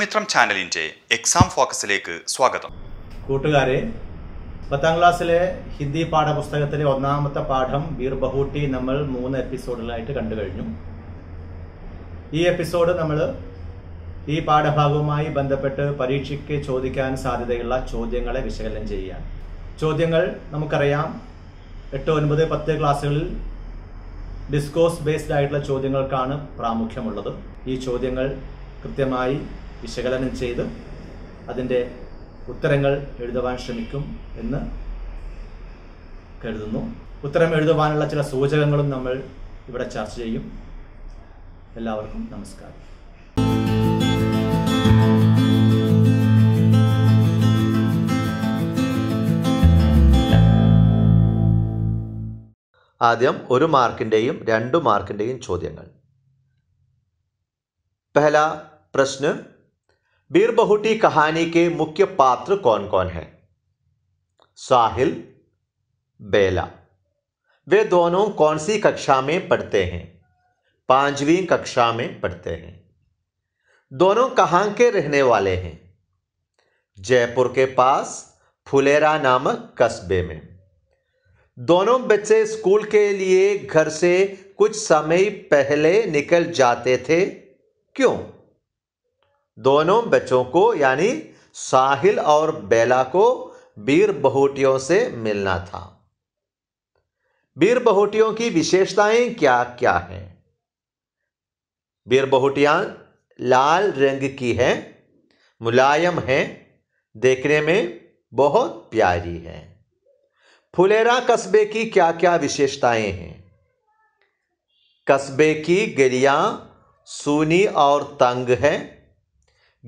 മിത്രം ചാനലിന്റെ എക്സാം ഫോക്കസിലേക്ക് സ്വാഗതം കൂട്ടുകാരെ പത്താം ക്ലാസ്സിലെ ഹിന്ദി പാഠപുസ്തകത്തിലെ ഒന്നാമത്തെ പാഠം ബീർ ബഹൂട്ടി നമ്മൾ മൂന്ന് എപ്പിസോഡുകളായിട്ട് കണ്ടു കഴിഞ്ഞു ഈ എപ്പിസോഡ് നമ്മൾ ഈ പാഠഭാഗവുമായി ബന്ധപ്പെട്ട് പരീക്ഷയ്ക്ക് ചോദിക്കാൻ സാധ്യതയുള്ള ചോദ്യങ്ങളെ വിശകലനം ചെയ്യുക ചോദ്യങ്ങൾ നമുക്കറിയാം എട്ട് ഒൻപത് പത്ത് ക്ലാസ്സുകളിൽ ഡിസ്കോസ് ബേസ്ഡ് ആയിട്ടുള്ള ചോദ്യങ്ങൾക്കാണ് പ്രാമുഖ്യമുള്ളത് ഈ ചോദ്യങ്ങൾ കൃത്യമായി വിശകലനം ചെയ്ത് അതിൻ്റെ ഉത്തരങ്ങൾ എഴുതുവാൻ ശ്രമിക്കും എന്ന് കരുതുന്നു ഉത്തരം എഴുതുവാനുള്ള ചില സൂചകങ്ങളും നമ്മൾ ഇവിടെ ചർച്ച ചെയ്യും എല്ലാവർക്കും നമസ്കാരം ആദ്യം ഒരു മാർക്കിൻ്റെയും രണ്ട് മാർക്കിൻ്റെയും ചോദ്യങ്ങൾ പെഹല പ്രശ്ന बीरबहुटी कहानी के मुख्य पात्र कौन कौन हैं साहिल बेला वे दोनों कौन सी कक्षा में पढ़ते हैं पांचवी कक्षा में पढ़ते हैं दोनों कहाँ के रहने वाले हैं जयपुर के पास फुलेरा नामक कस्बे में दोनों बच्चे स्कूल के लिए घर से कुछ समय पहले निकल जाते थे क्यों दोनों बच्चों को यानी साहिल और बेला को बीर बहुटियों से मिलना था बीर बहुटियों की विशेषताएं क्या क्या हैं बीर बहोटियां लाल रंग की हैं मुलायम हैं देखने में बहुत प्यारी हैं फुलेरा कस्बे की क्या क्या विशेषताएं हैं कस्बे की गलियां सूनी और तंग हैं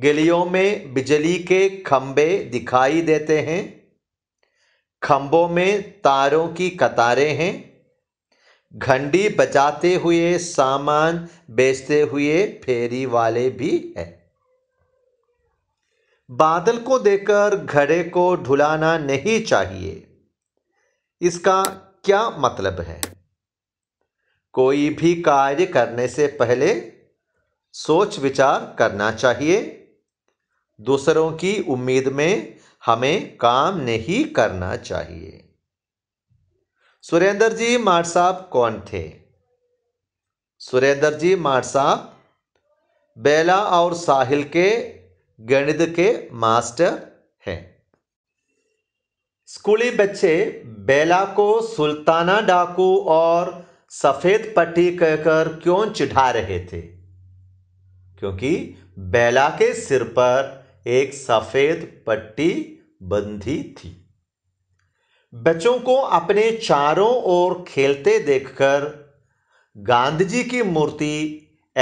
गलियों में बिजली के खंभे दिखाई देते हैं खंभों में तारों की कतारें हैं घंटी बजाते हुए सामान बेचते हुए फेरी वाले भी हैं बादल को देखकर घड़े को ढुलाना नहीं चाहिए इसका क्या मतलब है कोई भी कार्य करने से पहले सोच विचार करना चाहिए दूसरों की उम्मीद में हमें काम नहीं करना चाहिए सुरेंद्र जी मार साहब कौन थे सुरेंद्र जी मार साहब बेला और साहिल के गणित के मास्टर हैं स्कूली बच्चे बेला को सुल्ताना डाकू और सफ़ेद पट्टी कहकर क्यों चिढ़ा रहे थे क्योंकि बेला के सिर पर एक सफेद पट्टी बंधी थी बच्चों को अपने चारों ओर खेलते देखकर गांधी जी की मूर्ति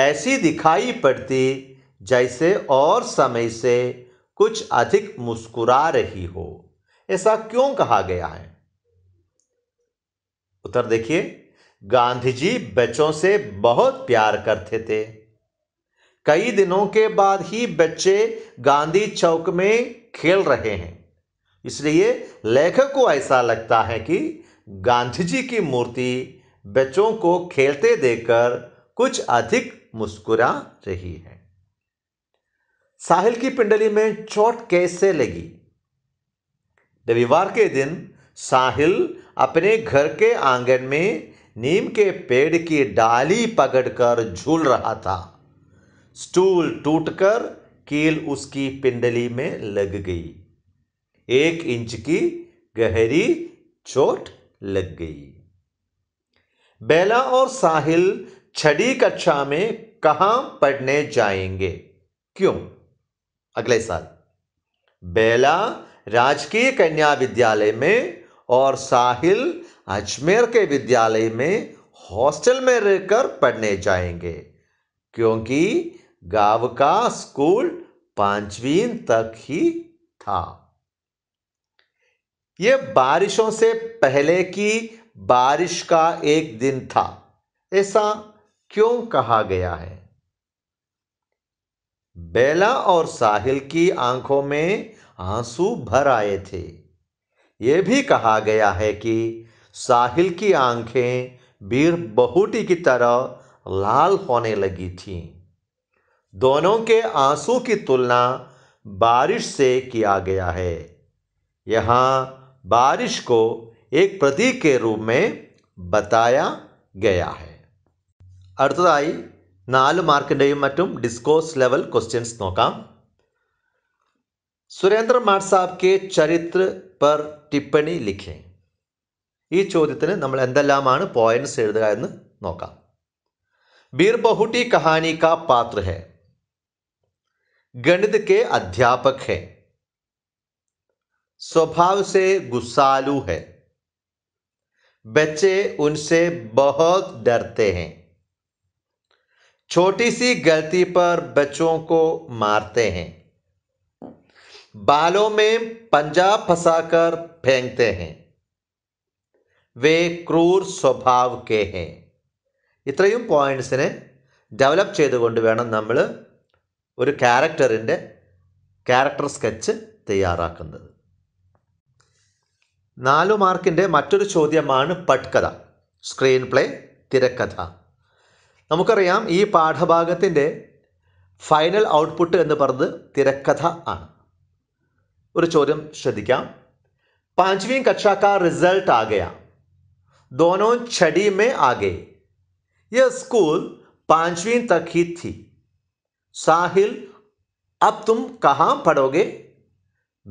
ऐसी दिखाई पड़ती जैसे और समय से कुछ अधिक मुस्कुरा रही हो ऐसा क्यों कहा गया है उत्तर देखिए गांधी जी बच्चों से बहुत प्यार करते थे कई दिनों के बाद ही बच्चे गांधी चौक में खेल रहे हैं इसलिए लेखक को ऐसा लगता है कि गांधी जी की मूर्ति बच्चों को खेलते देखकर कुछ अधिक मुस्कुरा रही है साहिल की पिंडली में चोट कैसे लगी रविवार के दिन साहिल अपने घर के आंगन में नीम के पेड़ की डाली पकड़कर झूल रहा था स्टूल टूटकर कील उसकी पिंडली में लग गई एक इंच की गहरी चोट लग गई बेला और साहिल छड़ी कक्षा में कहा पढ़ने जाएंगे क्यों अगले साल बेला राजकीय कन्या विद्यालय में और साहिल अजमेर के विद्यालय में हॉस्टल में रहकर पढ़ने जाएंगे क्योंकि गांव का स्कूल पांचवी तक ही था यह बारिशों से पहले की बारिश का एक दिन था ऐसा क्यों कहा गया है बेला और साहिल की आंखों में आंसू भर आए थे यह भी कहा गया है कि साहिल की आंखें बीर बहुटी की तरह लाल होने लगी थीं दोनों के आंसू की तुलना बारिश से किया गया है यहाँ बारिश को एक प्रतीक के रूप में बताया गया है അടുത്തതായി നാല് മാർക്കിൻ്റെയും മറ്റും ഡിസ്കോസ് ലെവൽ ക്വസ്റ്റ്യൻസ് നോക്കാം സുരേന്ദ്ര മാർ സാബ് കെ ചരിത്ര പെർ ടിപ്പണി ലിഖേ ഈ ചോദ്യത്തിന് നമ്മൾ എന്തെല്ലാമാണ് പോയിന്റ്സ് എഴുതുക എന്ന് നോക്കാം ബീർ ബഹുട്ടി കഹാനി കാ പാത്ര ഹെ गणित के अध्यापक है स्वभाव से गुस्सालू है बच्चे उनसे बहुत डरते हैं छोटी सी गलती पर बच्चों को मारते हैं बालों में पंजा फंसाकर फेंकते हैं वे क्रूर स्वभाव के हैं इत्र पॉइंट्स ने डेवलप വേണം नाम ഒരു ക്യാരക്ടറിൻ്റെ ക്യാരക്ടർ സ്കെച്ച് തയ്യാറാക്കുന്നത് നാലു മാർക്കിൻ്റെ മറ്റൊരു ചോദ്യമാണ് പട്കഥ സ്ക്രീൻ പ്ലേ തിരക്കഥ നമുക്കറിയാം ഈ പാഠഭാഗത്തിൻ്റെ ഫൈനൽ ഔട്ട്പുട്ട് എന്ന് പറഞ്ഞത് തിരക്കഥ ആണ് ഒരു ചോദ്യം ശ്രദ്ധിക്കാം പാഞ്ചവീ കക്ഷാ റിസൾട്ട് ആകയാ दोनों छड़ी में आ गए यह स्कूल पांचवीं तक ही थी साहिल अब तुम कहां पढ़ोगे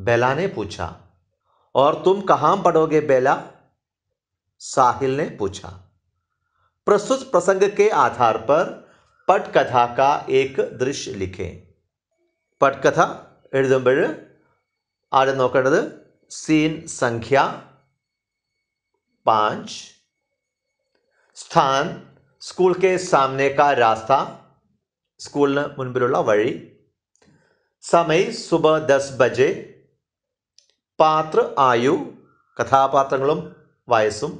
बेला ने पूछा और तुम कहां पढ़ोगे बेला साहिल ने पूछा प्रस्तुत प्रसंग के आधार पर पटकथा का एक दृश्य लिखें पटकथा എഴുതുമ്പോൾ ആദ്യം നോക്കേണ്ടത് सीन संख्या पांच स्थान स्कूल के सामने का रास्ता സ്കൂളിന് മുൻപിലുള്ള വഴി സമയ് സുബ ദസ് ബജെ പാത്ര ആയു കഥാപാത്രങ്ങളും വയസ്സും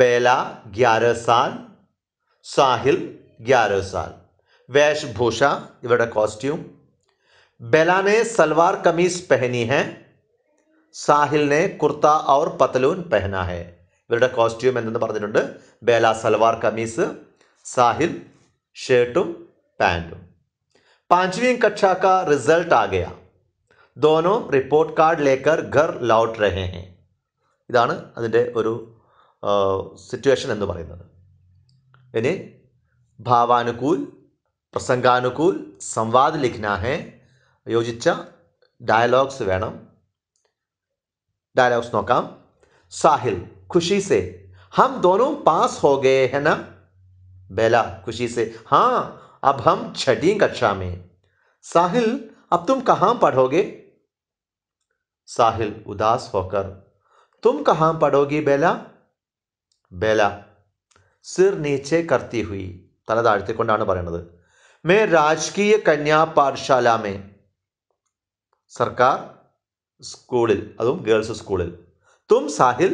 ബേല ഗ്യാരഹ സാൽ സാഹിൽ ഗ്യാരഹ സാൽ വേഷ്ഭൂഷ ഇവരുടെ കോസ്റ്റ്യൂം ബേലാനെ സൽവാർ കമീസ് പെഹനി ഹെ സാഹിലിനെ കുർത്ത ഔർ പത്തലൂൻ പെഹന ഹെ ഇവരുടെ കോസ്റ്റ്യൂം എന്തെന്ന് പറഞ്ഞിട്ടുണ്ട് ബേല സൽവാർ കമീസ് സാഹിൽ शर्टुम पैंटुम पांचवी कक्षा का रिजल्ट आ गया दोनों रिपोर्ट कार्ड लेकर घर लौट रहे हैं ഇതാണ് അതിൻ്റെ ഒരു സിറ്റുവേഷൻ എന്ന് പറയുന്നത് ഇനി ഭാവാനുകൂൽ പ്രസംഗാനുകൂൽ സംവാദ് ലിഖ്ന ഹെ യോജിച്ച ഡയലോഗ്സ് വേണം ഡയലോഗ്സ് നോക്കാം സാഹിൽ ഖുഷി സെ ഹം ദോനോ പാസ് ഹോ ഗേ ഹെ बेला खुशी से हाँ अब हम छठी कक्षा में साहिल अब तुम कहां पढ़ोगे साहिल उदास होकर तुम कहां पढ़ोगी बेला बेला सिर नीचे करती हुई तलदाड़ीकोद मैं राजकीय कन्या पाठशाला में सरकार स्कूल അതും ഗേൾസ് സ്കൂളിൽ തും साहिल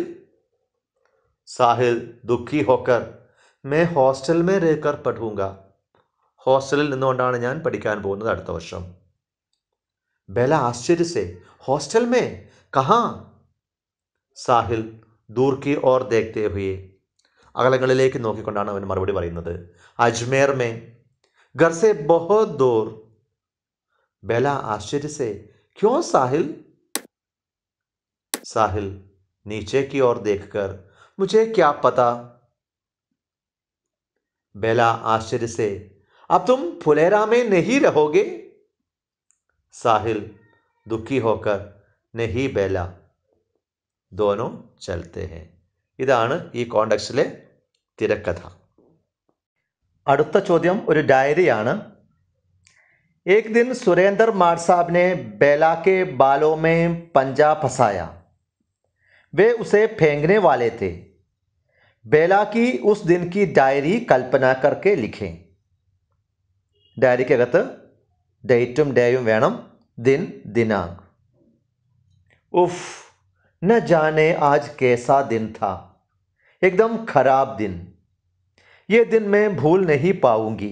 സാഹിൽ ദുഃഖി ഹോക്കർ मैं ഹോസ്റ്റൽ മേ രഹ്കർ പഠൂംഗ ഹോസ്റ്റലിൽ നിന്നുകൊണ്ടാണ് ഞാൻ പഠിക്കാൻ പോകുന്നത് അടുത്ത വർഷം ബേല ആശ്ചര്യ സെ ഹോസ്റ്റൽ മേ കഹാ സാഹിൽ ദൂർക്കി ഓർ ദേഖ്തേ ഹുയെ അകലങ്ങളിലേക്ക് നോക്കിക്കൊണ്ടാണ് അവൻ മറുപടി പറയുന്നത് അജ്മേർ മേ ഗർസെ ബഹോത് ദൂർ ബേല ആശ്ചര്യ സെ ക്യോ സാഹിൽ സാഹിൽ नीचे की ओर देखकर मुझे क्या पता बेला आश्चर्य से अब तुम फुलेरा में नहीं रहोगे साहिल दुखी होकर नहीं बेला दोनों चलते हैं ഇതാണ് ഈ കോണ്ടക്സ്റ്റിലെ തിരക്കഥ അടുത്ത ചോദ്യം डायरी ഡയറിയാണ് एक दिन सुरेंद्र मार साहब ने बेला के बालों में पंजा फंसाया वे उसे फेंकने वाले थे बेला की उस दिन की डायरी कल्पना करके लिखें अगत ഡേറ്റും डेयम വേണം दिन दिनांक उफ न जाने आज कैसा दिन था एकदम खराब दिन ये दिन मैं भूल नहीं पाऊंगी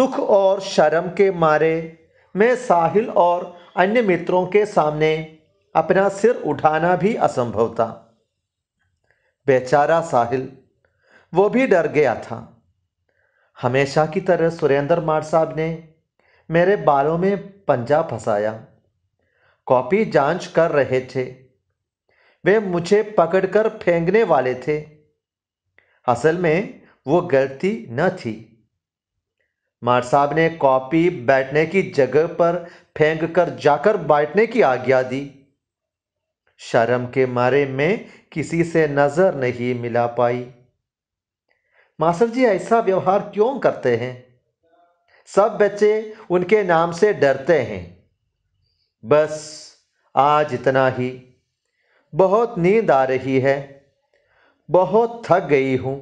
दुख और शर्म के मारे मैं साहिल और अन्य मित्रों के सामने अपना सिर उठाना भी असंभव था बेचारा साहिल वो भी डर गया था हमेशा की तरह सुरेंद्र मार साहब ने मेरे बालों में पंजा फंसाया कॉपी जांच कर रहे थे वे मुझे पकड़कर फेंकने वाले थे असल में वो गलती न थी मार साहब ने कॉपी बैठने की जगह पर फेंक कर जाकर बैठने की आज्ञा दी शर्म के मारे में किसी से नज़र नहीं मिला पाई मास्टर जी ऐसा व्यवहार क्यों करते हैं सब बच्चे उनके नाम से डरते हैं बस आज इतना ही बहुत नींद आ रही है बहुत थक गई हूं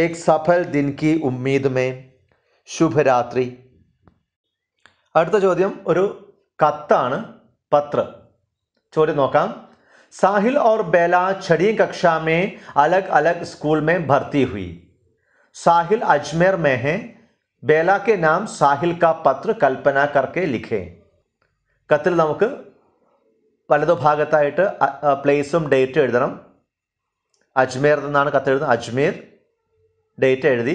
एक सफल दिन की में शुभ रात्रि അടുത്ത चौद्यम और कत्ता पत्र चोरी नौका साहिल और बेला छठी कक्षा में अलग अलग स्कूल में भर्ती हुई साहिल अजमेर में है बेला के नाम साहिल का पत्र कल्पना करके लिखे कल नमुक वलद तो भागत प्लेस डेट अजमेर कल अजमेर डेट डेटी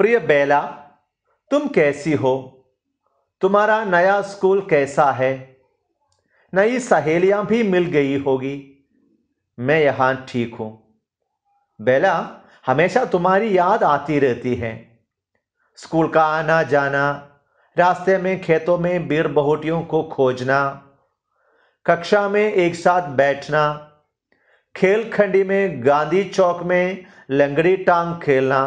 प्रिय बेला तुम कैसी हो तुम्हारा नया स्कूल कैसा है नई सहेलियां भी मिल गई होगी मैं यहाँ ठीक हूँ बेला हमेशा तुम्हारी याद आती रहती है स्कूल का आना जाना रास्ते में खेतों में बीर बहुटियों को खोजना कक्षा में एक साथ बैठना खेल खंडी में गांधी चौक में लंगड़ी टांग खेलना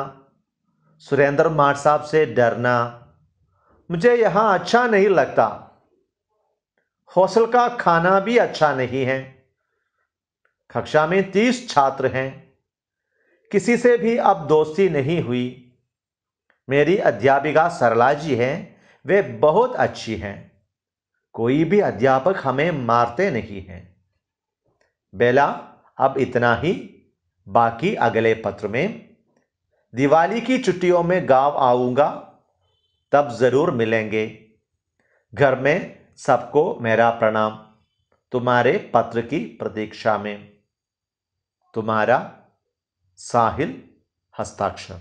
सुरेंद्र मार साहब से डरना मुझे यहाँ अच्छा नहीं लगता हौसल का खाना भी अच्छा नहीं है कक्षा में तीस छात्र हैं किसी से भी अब दोस्ती नहीं हुई मेरी अध्यापिका सरला जी हैं वे बहुत अच्छी हैं कोई भी अध्यापक हमें मारते नहीं हैं बेला अब इतना ही बाकी अगले पत्र में दिवाली की छुट्टियों में गांव आऊँगा तब ज़रूर मिलेंगे घर में सबको मेरा प्रणाम तुम्हारे पत्र की प्रतीक्षा में तुम्हारा സാഹിൽ ഹസ്താക്ഷർ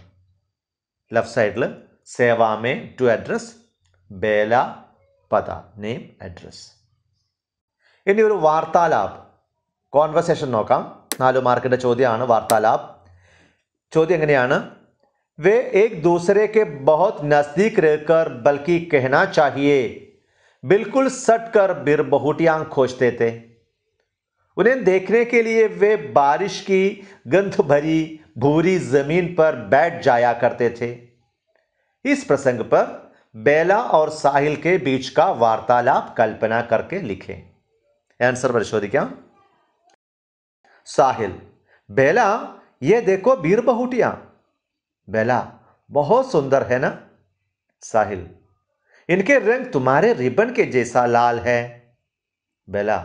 ലെഫ്റ്റ് സൈഡിൽ സേവാമേ ടു അഡ്രസ് ബേല പദ നെയിം അഡ്രസ് ഇനി ഒരു വാർത്താ ലാബ് കോൺവെർസേഷൻ നോക്കാം നാല് മാർക്കിൻ്റെ ചോദ്യമാണ് വാർത്താ ലാബ് ചോദ്യം എങ്ങനെയാണ് വേ ഏക് ദൂസരെ കെ ബഹുത് നസ്ദീക് രഹക്കർ ബൽക്കി കഹന ചാഹിയേ बिल्कुल सट कर बिरबहुटी आंख खोजते थे उन्हें देखने के लिए वे बारिश की गंध भरी भूरी जमीन पर बैठ जाया करते थे इस प्रसंग पर बेला और साहिल के बीच का वार्तालाप कल्पना करके लिखे आंसर शोध क्या साहिल बेला ये देखो बीर बहुटिया बेला बहुत सुंदर है ना साहिल इनके रंग तुम्हारे रिबन के जैसा लाल है बेला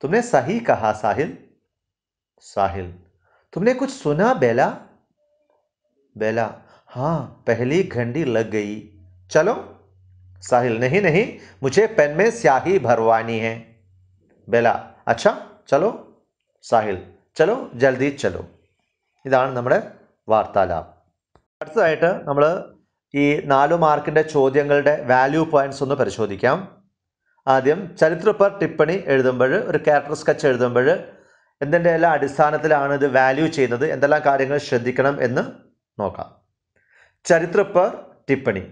तुमने सही कहा साहिल साहिल तुमने कुछ सुना बेला बेला हाँ पहली घंटी लग गई चलो साहिल नहीं नहीं मुझे पेन में स्याही भरवानी है बेला अच्छा चलो साहिल चलो जल्दी चलो इधर नम्बर वार्तालाप അടുത്തതായിട്ട് ഈ നാലു മാർക്കിൻ്റെ ചോദ്യങ്ങളുടെ വാല്യൂ പോയിന്റ്സ് ഒന്ന് പരിശോധിക്കാം ആദ്യം ചരിത്രപ്പർ ടിപ്പണി എഴുതുമ്പോൾ ഒരു ക്യാരക്ടർ സ്കെച്ച് എഴുതുമ്പോൾ എന്തിൻ്റെ എല്ലാം അടിസ്ഥാനത്തിലാണ് ഇത് വാല്യൂ ചെയ്യുന്നത് എന്തെല്ലാം കാര്യങ്ങൾ ശ്രദ്ധിക്കണം എന്ന് നോക്കാം ചരിത്രപ്പർ ടിപ്പണി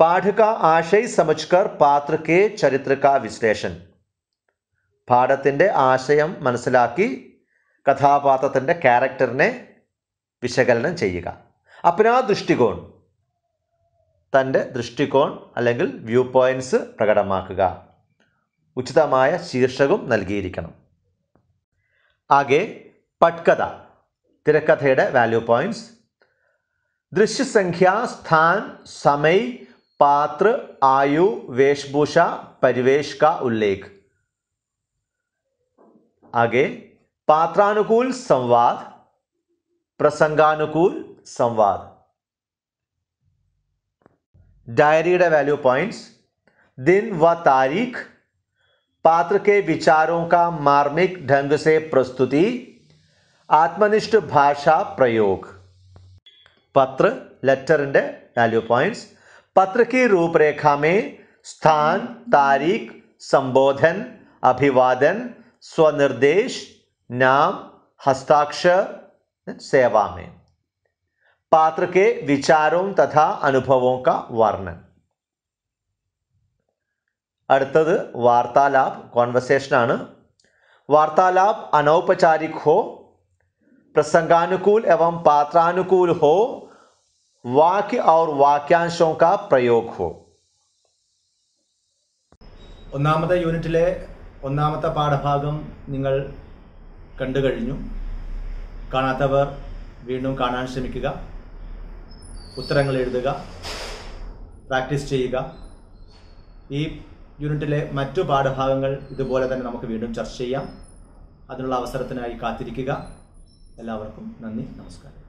പാഠക ആശയ് സമജ്കർ പാത്രക്കെ ചരിത്രക വിശ്ലേഷൻ പാഠത്തിൻ്റെ ആശയം മനസ്സിലാക്കി കഥാപാത്രത്തിൻ്റെ ക്യാരക്ടറിനെ വിശകലനം ചെയ്യുക അപ്പനാ ദൃഷ്ടികോൺ തൻ്റെ ദൃഷ്ടികോൺ അല്ലെങ്കിൽ വ്യൂ പോയിൻറ്റ്സ് പ്രകടമാക്കുക ഉചിതമായ ശീർഷകം നൽകിയിരിക്കണം ആകെ പട്കഥ തിരക്കഥയുടെ വാല്യൂ പോയിൻറ്റ്സ് ദൃശ്യസംഖ്യ സ്ഥാൻ സമയ് പാത്ര ആയു വേഷഭൂഷ പരിവേഷ് ഉല്ലേഖ് आगे പാത്രാനുകൂൽ സംവാദ് പ്രസംഗാനുകൂൽ സംവാദ് डायरी वैल्यू पॉइंट्स दिन व तारीख पात्र के विचारों का मार्मिक ढंग से प्रस्तुति आत्मनिष्ठ भाषा प्रयोग पत्र लेटर वैल्यू पॉइंट्स पत्र की रूपरेखा में स्थान तारीख संबोधन अभिवादन स्वनिर्देश नाम हस्ताक्षर सेवा में पात्र के विचारों तथा अनुभवों का वर्णन അടുത്തത് വാർത്താ ലാബ് കോൺവെർസേഷനാണ് വാർത്താ ലാബ് അനൗപചാരിക് ഹോ പ്രസംഗാനുകൂൽ എവം പാത്രാനുകൂൽ ഹോ വാക്യ ഔർ വാക്യാംശോं കാ പ്രയോഗ ഹോ ഒന്നാമത്തെ യൂണിറ്റിലെ ഒന്നാമത്തെ പാഠഭാഗം നിങ്ങൾ കണ്ടു കഴിഞ്ഞു കാണാത്തവർ വീണ്ടും കാണാൻ ശ്രമിക്കുക ഉത്തരങ്ങൾ എഴുതുക പ്രാക്ടീസ് ചെയ്യുക ഈ യൂണിറ്റിലെ മറ്റു പാഠഭാഗങ്ങൾ ഇതുപോലെ തന്നെ നമുക്ക് വീണ്ടും ചർച്ച ചെയ്യാം അതിനുള്ള അവസരത്തിനായി കാത്തിരിക്കുക എല്ലാവർക്കും നന്ദി നമസ്കാരം